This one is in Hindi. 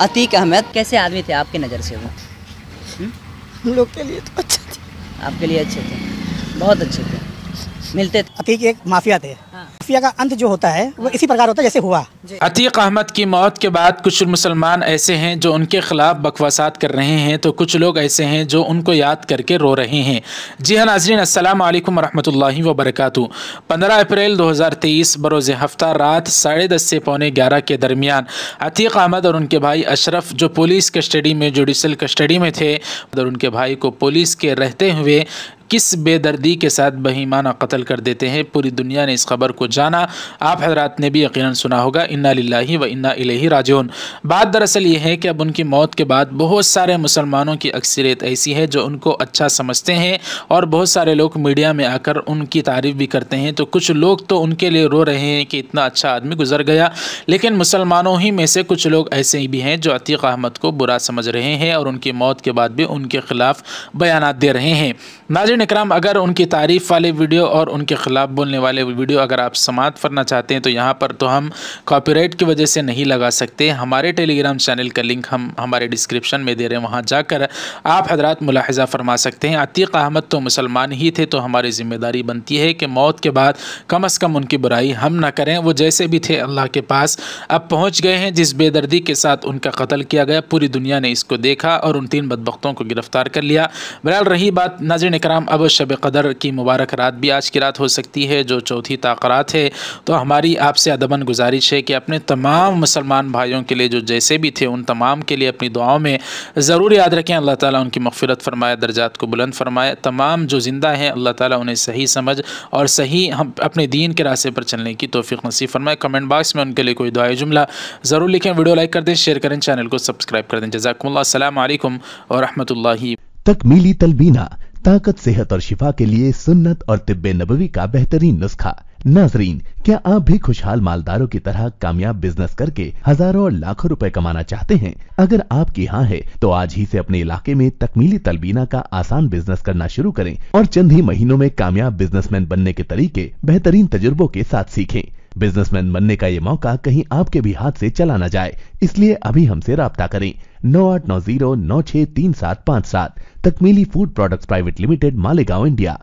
अतीक अहमद कैसे आदमी थे आपके नज़र से वो हम्म? हम लोग के लिए तो अच्छे थे आपके लिए अच्छे थे बहुत अच्छे थे मिलते थे अतीक एक माफिया थे मक्फिया का अंत जो होता है वो इसी प्रकार होता है जैसे हुआ अतीक अहमद की मौत के बाद कुछ मुसलमान ऐसे हैं जो उनके खिलाफ बकवासात कर रहे हैं तो कुछ लोग ऐसे हैं जो उनको याद करके रो रहे हैं जी हाँ नाजरीन असलम वरहमल वरक पंद्रह अप्रैल दो हज़ार तेईस बरोज़ हफ्ता रात साढ़े दस से पौने ग्यारह के दरमियान अतीक अहमद और उनके भाई अशरफ जो पुलिस कस्टडी में जुडिशल कस्टडी में थे और उनके भाई को पुलिस के रहते हुए किस बेदर्दी के साथ बहीमाना कत्ल कर देते हैं पूरी दुनिया ने इस खबर को जाना आप हजरात ने भी यकीन सुना होगा इन्ना लाही व इन्ना इलेही राजौन बात दरअसल ये है कि अब उनकी मौत के बाद बहुत सारे मुसलमानों की अक्सरियत ऐसी है जो उनको अच्छा समझते हैं और बहुत सारे लोग मीडिया में आकर उनकी तारीफ़ भी करते हैं तो कुछ लोग तो उनके लिए रो रहे हैं कि इतना अच्छा आदमी गुजर गया लेकिन मुसलमानों ही में से कुछ लोग ऐसे ही भी हैं जो अतीक अहमद को बुरा समझ रहे हैं और उनकी मौत के बाद भी उनके खिलाफ बयान दे रहे हैं नाज नाजरन इक्राम अगर उनकी तारीफ़ वाले वीडियो और उनके ख़िलाफ़ बोलने वाले वीडियो अगर आप समाप्त करना चाहते हैं तो यहाँ पर तो हम कॉपीराइट की वजह से नहीं लगा सकते हमारे टेलीग्राम चैनल का लिंक हम हमारे डिस्क्रिप्शन में दे रहे हैं वहाँ जाकर आप हजरात मुलाहजा फरमा सकते हैं अतीक अहमद तो मुसलमान ही थे तो हमारी ज़िम्मेदारी बनती है कि मौत के बाद कम अज़ कम उनकी बुराई हम ना करें वो जैसे भी थे अल्लाह के पास अब पहुँच गए हैं जिस बेदर्दी के साथ उनका कत्ल किया गया पूरी दुनिया ने इसको देखा और उन तीन बदबकतों को गिरफ़्तार कर लिया बहरहाल रही बात नाजरन कराम हम अब शब कदर की मुबारक रात भी आज की रात हो सकती है जो चौथी ताकरात है तो हमारी आपसे अदबन गुजारिश है कि अपने तमाम मुसलमान भाइयों के लिए जो जैसे भी थे उन तमाम के लिए अपनी दुआओं में ज़रूर याद रखें अल्लाह ताली उनकी मफफ़रत फरमाए दर्जात को बुलंद फरमाए तमाम जो ज़िंदा हैं अल्लाह ताली उन्हें सही समझ और सही हम अपने दीन के रास्ते पर चलने की तोफ़ी नसीब फरमाए कमेंट बॉक्स में उनके लिए कोई दुआ जुमला ज़रूर लिखें वीडियो लाइक कर दें शेयर करें चैनल को सब्सक्राइब कर दें जजाक असल तकमीली तलबीना ताकत सेहत और शिफा के लिए सुन्नत और तिब्बे नबवी का बेहतरीन नुस्खा नाजरीन क्या आप भी खुशहाल मालदारों की तरह कामयाब बिजनेस करके हजारों और लाखों रुपए कमाना चाहते हैं अगर आपकी हाँ है तो आज ही से अपने इलाके में तकमीली तलबीना का आसान बिजनेस करना शुरू करें और चंद ही महीनों में कामयाब बिजनेसमैन बनने के तरीके बेहतरीन तजुर्बों के साथ सीखें बिजनेसमैन बनने का ये मौका कहीं आपके भी हाथ से चला ना जाए इसलिए अभी हमसे रबता करें नौ आठ नौ जीरो नौ छह तीन सात पाँच सात Takmili Food Products Private Limited, Malegaon, India.